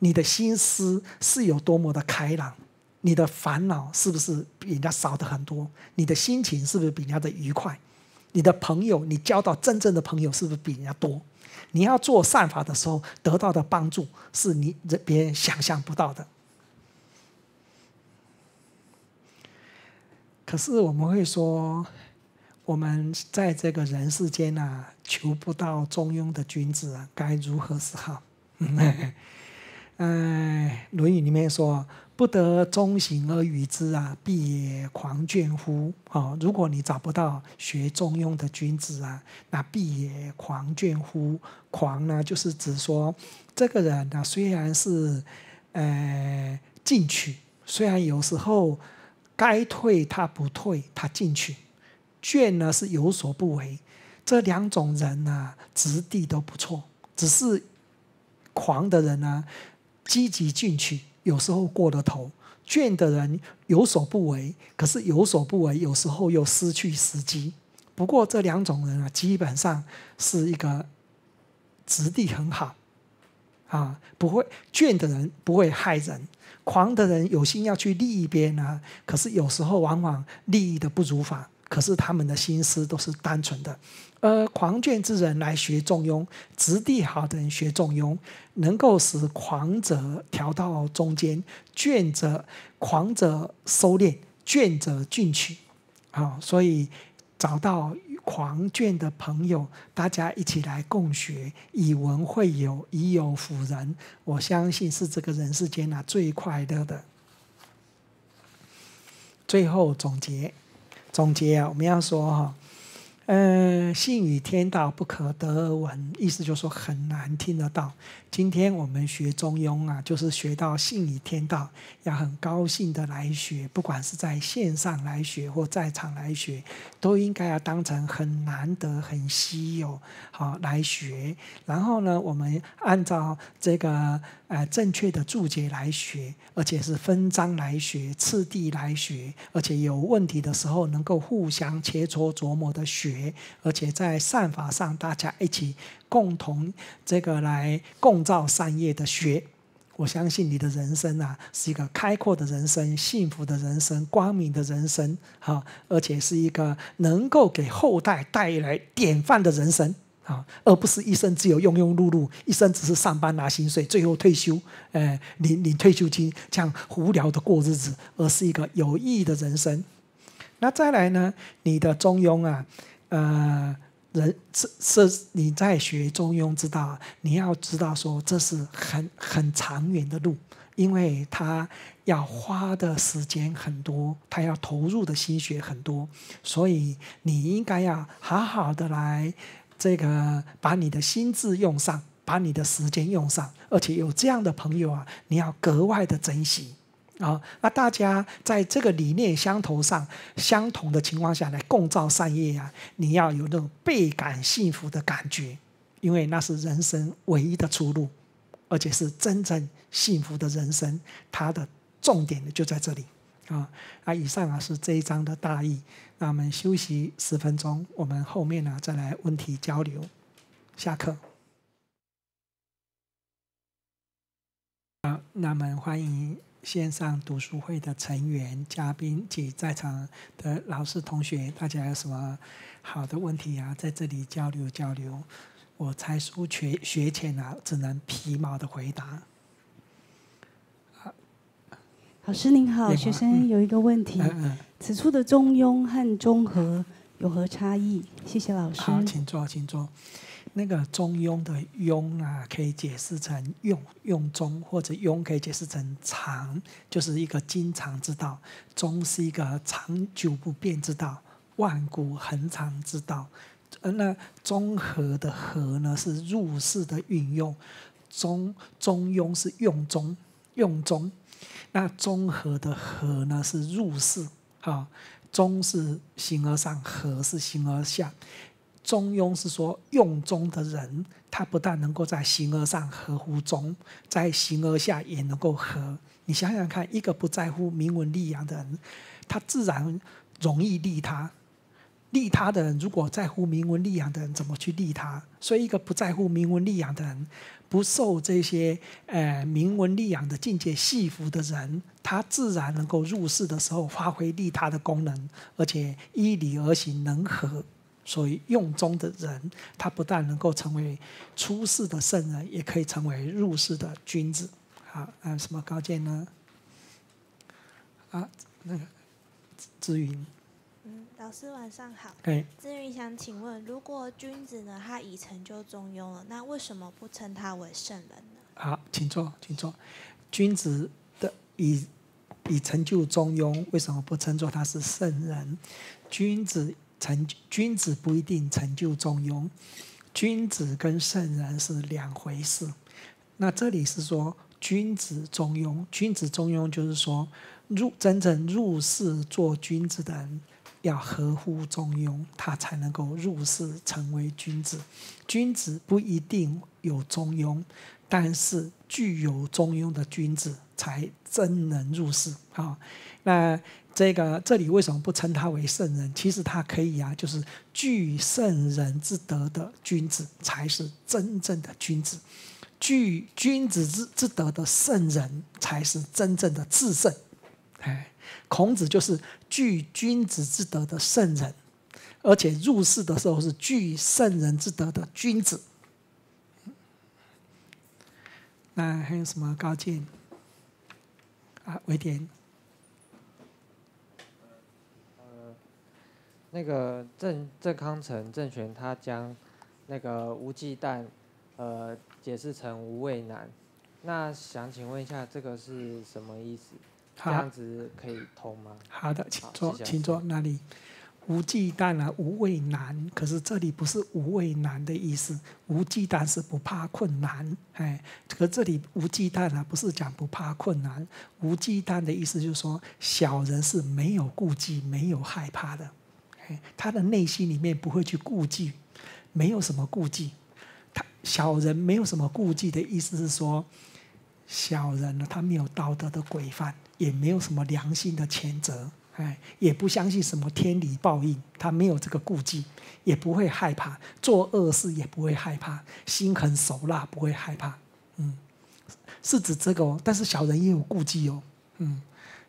S1: 你的心思是有多么的开朗，你的烦恼是不是比人家少的很多？你的心情是不是比人家的愉快？你的朋友，你交到真正的朋友是不是比人家多？你要做善法的时候，得到的帮助是你别人想象不到的。可是我们会说。我们在这个人世间呐，求不到中庸的君子，该如何是好？嗯，论语里面说：“不得中行而与之啊，必也狂倦乎？”哦，如果你找不到学中庸的君子啊，那必也狂倦乎？狂呢，就是指说，这个人呢，虽然是呃进取，虽然有时候该退他不退，他进取。倦呢是有所不为，这两种人呢质地都不错，只是狂的人呢积极进取，有时候过了头；倦的人有所不为，可是有所不为，有时候又失去时机。不过这两种人啊，基本上是一个质地很好啊，不会倦的人不会害人，狂的人有心要去益一边呢，可是有时候往往利益的不如法。可是他们的心思都是单纯的，而狂倦之人来学中庸，质地好的人学中庸，能够使狂者调到中间，倦者狂者收敛，倦者进取。啊，所以找到狂倦的朋友，大家一起来共学，以文会友，以友辅人，我相信是这个人世间啊最快乐的。最后总结。总结啊，我们要说哈，嗯。信与天道不可得而闻，意思就说很难听得到。今天我们学《中庸》啊，就是学到信与天道，要很高兴的来学。不管是在线上来学或在场来学，都应该要当成很难得、很稀有，好来学。然后呢，我们按照这个呃正确的注解来学，而且是分章来学、次第来学，而且有问题的时候能够互相切磋琢磨的学，而且。且在善法上，大家一起共同这个来共造善业的学，我相信你的人生啊，是一个开阔的人生、幸福的人生、光明的人生，啊，而且是一个能够给后代带来典范的人生啊，而不是一生只有庸庸碌碌，一生只是上班拿薪水，最后退休，哎，领领退休金，这样无聊的过日子，而是一个有意义的人生。那再来呢？你的中庸啊。呃，人是是，你在学中庸之道，你要知道说这是很很长远的路，因为他要花的时间很多，他要投入的心血很多，所以你应该要好好的来，这个把你的心智用上，把你的时间用上，而且有这样的朋友啊，你要格外的珍惜。啊，那大家在这个理念相投上相同的情况下，来共造善业啊，你要有那种倍感幸福的感觉，因为那是人生唯一的出路，而且是真正幸福的人生，它的重点就在这里。啊，那以上啊是这一章的大意。那我们休息十分钟，我们后面呢再来问题交流。下课。啊，那们欢迎。线上读书会的成员、嘉宾及在场的老师、同学，大家有什么好的问题啊？在这里交流交流。我才疏学学浅啊，只能皮毛的回答。好，老师您好，学生有一个问题，此处的中庸和中和有何差异？谢谢老师。好，请坐，请坐。那个“中庸”的“庸”啊，可以解释成“用用中”或者“庸”可以解释成“常”，就是一个经常之道；“中”是一个长久不变之道、万古恒常之道。那“中和”的“和”呢，是入世的运用。“中中庸”是用中用中，那“中和”的“和”呢，是入世。啊。中”是形而上，“和”是形而下。中庸是说用中的人，他不但能够在形而上合乎中，在形而下也能够合。你想想看，一个不在乎名闻利养的人，他自然容易利他。利他的人，如果在乎名闻利养的人，怎么去利他？所以，一个不在乎名闻利养的人，不受这些呃名闻利养的境界束服的人，他自然能够入世的时候发挥利他的功能，而且依理而行，能和。所以，用中的人，他不但能够成为出世的圣人，也可以成为入世的君子。好，还有什么高见呢？啊，那个，志云。嗯，老师晚上好。可以。云想请问，如果君子呢，他已成就中庸了，那为什么不称他为圣人呢？好，请坐，请坐。君子的已已成就中庸，为什么不称作他是圣人？君子。成君子不一定成就中庸，君子跟圣人是两回事。那这里是说君子中庸，君子中庸就是说入真正入世做君子的人，要合乎中庸，他才能够入世成为君子。君子不一定有中庸，但是具有中庸的君子才真能入世。好，那。这个这里为什么不称他为圣人？其实他可以啊，就是具圣人之德的君子才是真正的君子，具君子之之德的圣人才是真正的至圣。哎，孔子就是具君子之德的圣人，而且入世的时候是具圣人之德的君子。那还有什么高见？啊，韦典。
S2: 那个郑郑康成郑玄他将那个无忌惮，呃，解释成无畏难。那想请问一下，这个是什么意思？这样子可以通吗？好的，请坐，请坐。
S1: 那你无忌惮啊，无畏难，可是这里不是无畏难的意思，无忌惮是不怕困难，哎，可这里无忌惮啊，不是讲不怕困难，无忌惮的意思就是说小人是没有顾忌、没有害怕的。他的内心里面不会去顾忌，没有什么顾忌。他小人没有什么顾忌的意思是说，小人呢，他没有道德的规范，也没有什么良性的谴责，哎，也不相信什么天理报应，他没有这个顾忌，也不会害怕做恶事，也不会害怕心狠手辣，不会害怕。嗯，是指这个，但是小人也有顾忌哦，嗯，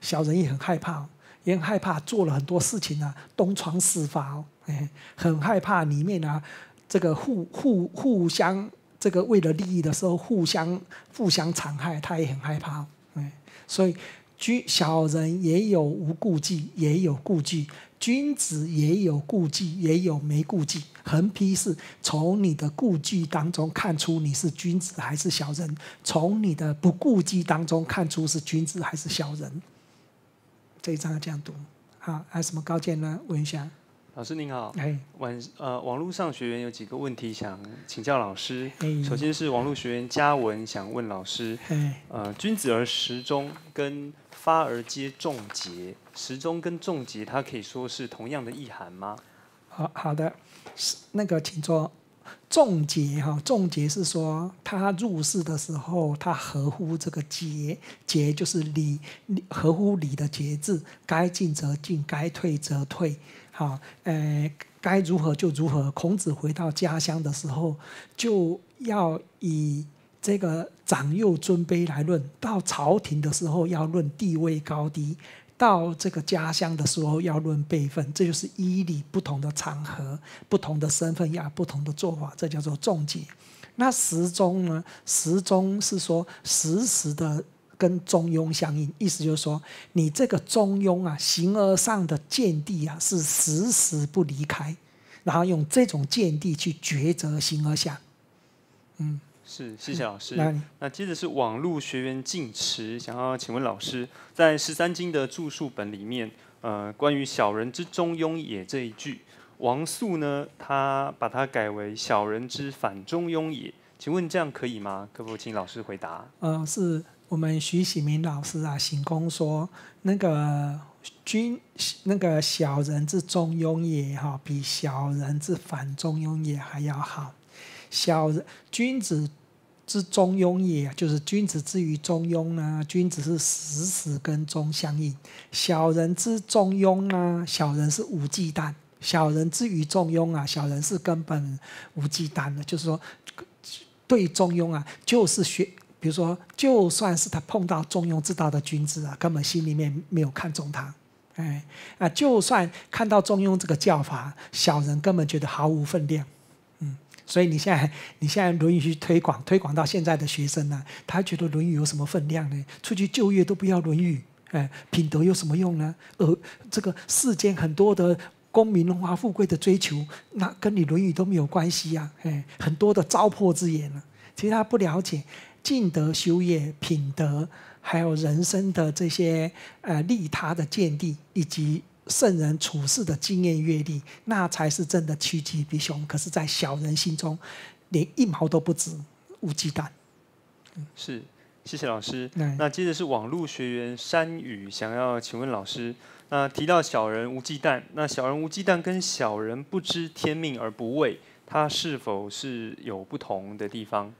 S1: 小人也很害怕。很害怕做了很多事情啊，东窗事发哦，哎，很害怕里面啊，这个互互互相这个为了利益的时候，互相互相残害，他也很害怕，哎，所以君小人也有无顾忌，也有顾忌；君子也有顾忌，也有没顾忌。横批是：从你的顾忌当中看出你是君子还是小人，从你的不顾忌当中看出是君子还是小人。这一章要这样读，好，还有什么高见呢？问一下，老师您好，哎，
S2: 晚呃，网络上学员有几个问题想请教老师。哎，首先是网络学员嘉文想问老师，哎、呃，君子而时中跟发而皆众节，时中跟众节，它可以说是同样的意涵
S1: 吗？好，好的，是那个请坐。重节哈，重节是说他入世的时候，他合乎这个节节就是礼礼合乎礼的节制，该进则进，该退则退，好，呃，该如何就如何。孔子回到家乡的时候，就要以这个长幼尊卑来论；到朝廷的时候，要论地位高低。到这个家乡的时候要论辈分，这就是依理不同的场合、不同的身份要不同的做法，这叫做重解。那时钟呢？时钟是说时时的跟中庸相应，意思就是说你这个中庸啊，形而上的见地啊是时时不离开，然后用这种见地去抉择形而下，
S2: 嗯。是，谢谢老师。那接着是网路学员进池，想要请问老师，在十三经的注述本里面，呃，关于“小人之中庸也”这一句，王素呢，他把它改为“小人之反中庸也”，请问这样可以吗？可否请老师回答？
S1: 呃，是我们徐启明老师啊，行空说，那个君那个小人之中庸也哈，比小人之反中庸也还要好，小人君子。之中庸也，就是君子之于中庸呢？君子是时时跟中相应；小人之中庸呢？小人是无忌惮。小人之于中庸啊，小人是根本无忌惮的。就是说，对中庸啊，就是学，比如说，就算是他碰到中庸之道的君子啊，根本心里面没有看重他，哎啊，就算看到中庸这个教法，小人根本觉得毫无分量。所以你现在，你现在《论语》去推广，推广到现在的学生呢，他觉得《论语》有什么分量呢？出去就业都不要《论语》，哎，品德有什么用呢？而这个世间很多的功名荣华富贵的追求，那跟你《论语》都没有关系呀，哎，很多的糟粕之言啊，其实他不了解，尽德修业、品德，还有人生的这些呃利他的见地，以及。圣人处事的经验阅历，那才是真的趋吉避凶。可是，在小人心中，连一毛都不值，无忌惮。
S2: 是，谢谢老师。那接着是网络学员山雨，想要请问老师，那提到小人无忌惮，那小人无忌惮跟小人不知天命而不畏，它是否是有不同的地方？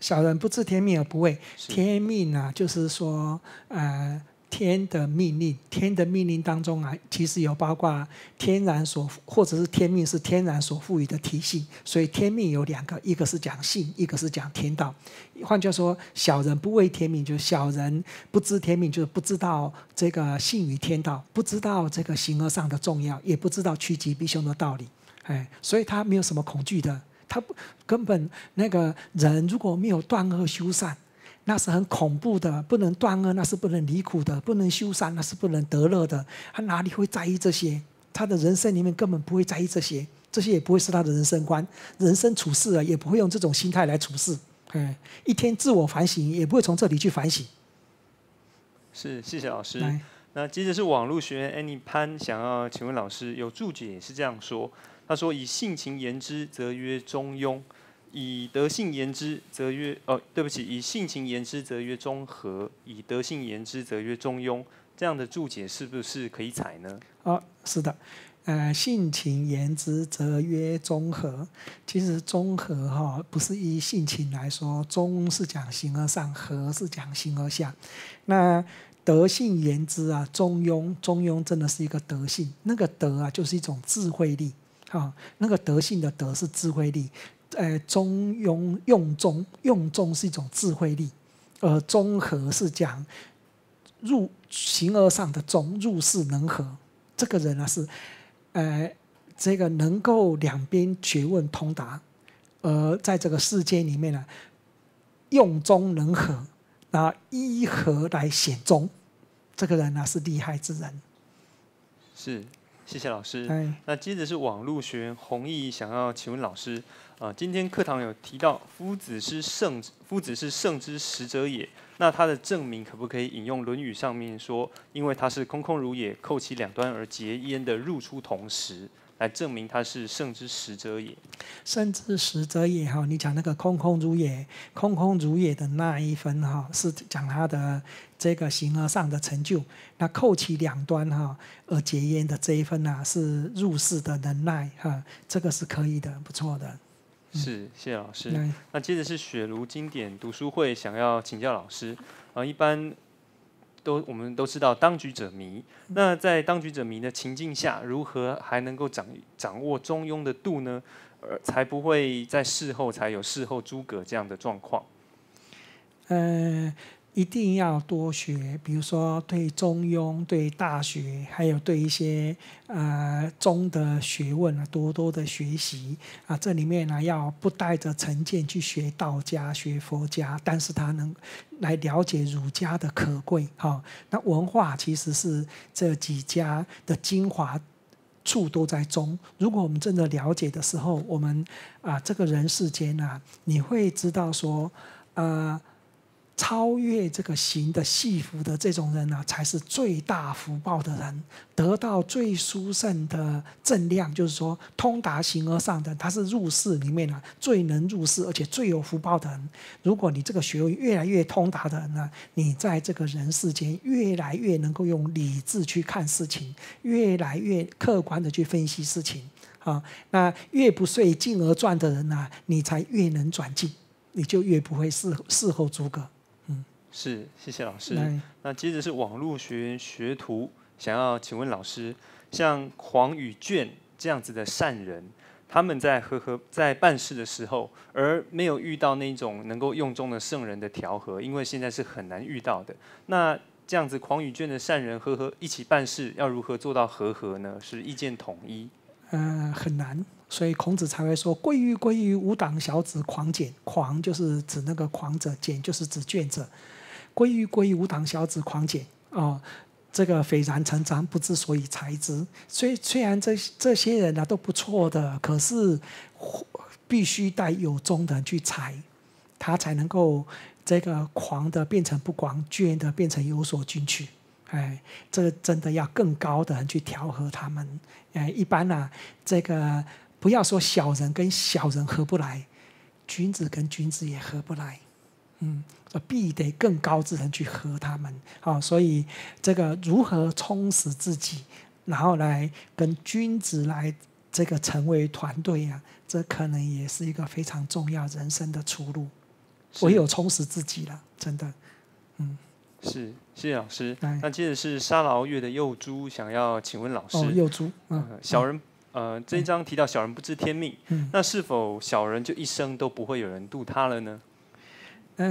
S1: 小人不知天命而不畏，天命呢，就是说，呃。天的命令，天的命令当中啊，其实有包括天然所或者是天命是天然所赋予的体系。所以天命有两个，一个是讲性，一个是讲天道。换句话说，小人不畏天命，就是小人不知天命，就是不知道这个性与天道，不知道这个形而上的重要，也不知道趋吉避凶的道理。哎，所以他没有什么恐惧的，他根本那个人如果没有断恶修善。那是很恐怖的，不能断恶，那是不能离苦的，不能修善，那是不能得乐的。他哪里会在意这些？他的人生里面根本不会在意这些，这些也不会是他的人生观，人生处事啊，也不会用这种心态来处事。嗯，一天自我反省，也不会从这里去反省。
S2: 是，谢谢老师。那接着是网络学员 a n 潘想要请问老师，有注解是这样说：他说以性情言之，则曰中庸。以德性言之，则曰哦，对不起，以性情言之，则曰中和；以德性言之，则曰中庸。这样的注解是不是可以采呢？
S1: 啊，是的，呃，性情言之，则曰中和。其实中和哈，不是以性情来说，中是讲形而上，和是讲形而下。那德性言之啊，中庸，中庸真的是一个德性，那个德啊，就是一种智慧力啊，那个德性的德是智慧力。呃，中庸用中用中是一种智慧力，呃，中和是讲入形而上的中入世能和，这个人呢是，呃，这个能够两边学问通达，而在这个世界里面呢，用中能和，那依和来显中，这个人呢是厉害之人。
S2: 是，谢谢老师。那接着是网络学员弘毅，想要请问老师。啊，今天课堂有提到夫子是圣夫子是圣之使者也。那他的证明可不可以引用《论语》上面说，因为他是空空如也，扣其两端而结焉的入出同时，来证明他是圣之使者也？
S1: 圣之使者也哈，你讲那个空空如也，空空如也的那一分哈，是讲他的这个形而上的成就；那扣其两端哈而结焉的这一分呢，是入世的能耐哈，这个是可以的，不错的。
S2: 是，谢谢老师。那接着是雪庐经典读书会，想要请教老师。啊，一般都我们都知道当局者迷。那在当局者迷的情境下，如何还能够掌掌握中庸的度呢？而才不会在事后才有事后诸葛这样的状况？
S1: 嗯。一定要多学，比如说对《中庸》、对《大学》，还有对一些呃中的学问啊，多多的学习啊。这里面呢，要不带着成见去学道家、学佛家，但是他能来了解儒家的可贵。哈，那文化其实是这几家的精华处都在中。如果我们真的了解的时候，我们啊，这个人世间啊，你会知道说，呃。超越这个行的戏服的这种人呢，才是最大福报的人，得到最殊胜的正量，就是说通达形而上的，他是入世里面呢最能入世，而且最有福报的人。如果你这个学问越来越通达的人呢，你在这个人世间越来越能够用理智去看事情，越来越客观的去分析事情，啊，那越不睡境而转的人呢，你才越能转境，你就越不会事事后诸葛。
S2: 是，谢谢老师。那接着是网络学员学徒，想要请问老师，像狂与卷这样子的善人，他们在和和在办事的时候，而没有遇到那种能够用中的圣人的调和，因为现在是很难遇到的。那这样子狂与卷的善人和和一起办事，要如何做到和和呢？是意见统一？
S1: 嗯，很难。所以孔子才会说：“归于归于，无党小子狂简。狂就是指那个狂者，简就是指卷者。”归于归于无党小子狂简啊！这个斐然成章，不知所以才之。虽虽然这这些人啊都不错的，可是必须带有中的人去裁，他才能够这个狂的变成不狂，狷的变成有所进取。哎，这个真的要更高的人去调和他们。哎，一般呢，这个不要说小人跟小人合不来，君子跟君子也合不来。嗯。必得更高之人去和他们，好，所以这个如何充实自己，然后来跟君子来，这个成为团队呀，这可能也是一个非常重要人生的出路。唯有充实自己了，真的。
S2: 嗯，是，谢谢老师。那接着是沙劳月的幼猪，想要请问老师。哦，幼猪，嗯，小人，呃，这一章提到小人不知天命，那是否小人就一生都不会有人渡他了呢？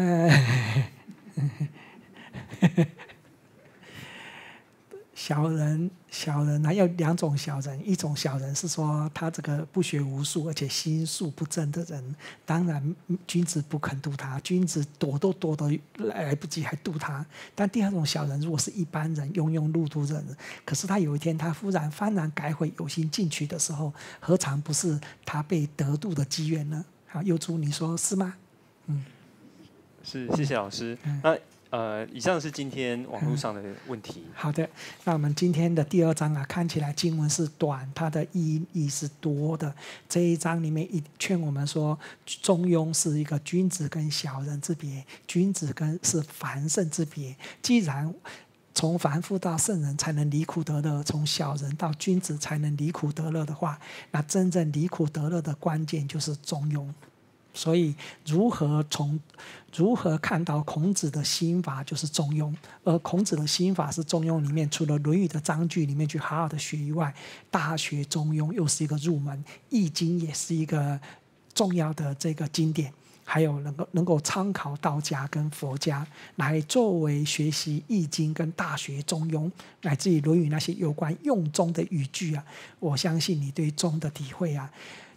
S1: 小人，小人，还有两种小人，一种小人是说他这个不学无术而且心术不正的人，当然君子不肯度他，君子躲都躲得来不及还度他。但第二种小人，如果是一般人庸庸碌碌的人，可是他有一天他忽然幡然改悔，有心进取的时候，何尝不是他被得度的机缘呢？啊，幼珠，你说是吗？嗯。
S2: 是，谢谢老师。那呃，以上是今天网络上的
S1: 问题。好的，那我们今天的第二章啊，看起来经文是短，它的意义是多的。这一章里面一劝我们说，中庸是一个君子跟小人之别，君子跟是凡圣之别。既然从凡夫到圣人才能离苦得乐，从小人到君子才能离苦得乐的话，那真正离苦得乐的关键就是中庸。所以，如何从如何看到孔子的心法就是中庸，而孔子的心法是中庸里面，除了《论语》的章句里面去好好的学以外，《大学》《中庸》又是一个入门，《易经》也是一个重要的这个经典，还有能够能够参考道家跟佛家来作为学习《易经》跟《大学》《中庸》，乃至于《论语》那些有关用中的语句啊，我相信你对中的体会啊，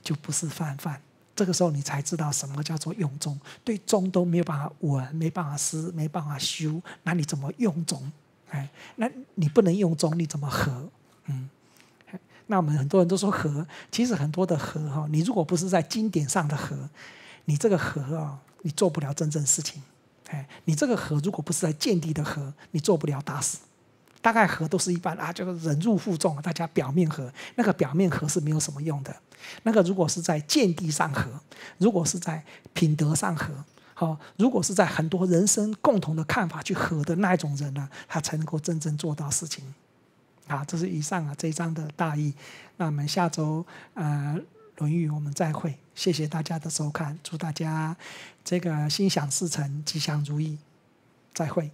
S1: 就不是泛泛。这个时候你才知道什么叫做用中，对中都没有办法稳，没办法思，没办法修，那你怎么用中？哎，那你不能用中，你怎么和？嗯，那我们很多人都说和，其实很多的和哈，你如果不是在经典上的和，你这个和啊，你做不了真正事情。哎，你这个和如果不是在见地的和，你做不了大事。大概和都是一般啊，就是忍辱负重，大家表面和那个表面和是没有什么用的。那个如果是在见地上和，如果是在品德上和，好，如果是在很多人生共同的看法去和的那种人呢，他才能够真正做到事情。啊，这是以上啊这一章的大意。那我们下周呃《论语》我们再会。谢谢大家的收看，祝大家这个心想事成，吉祥如意。再会。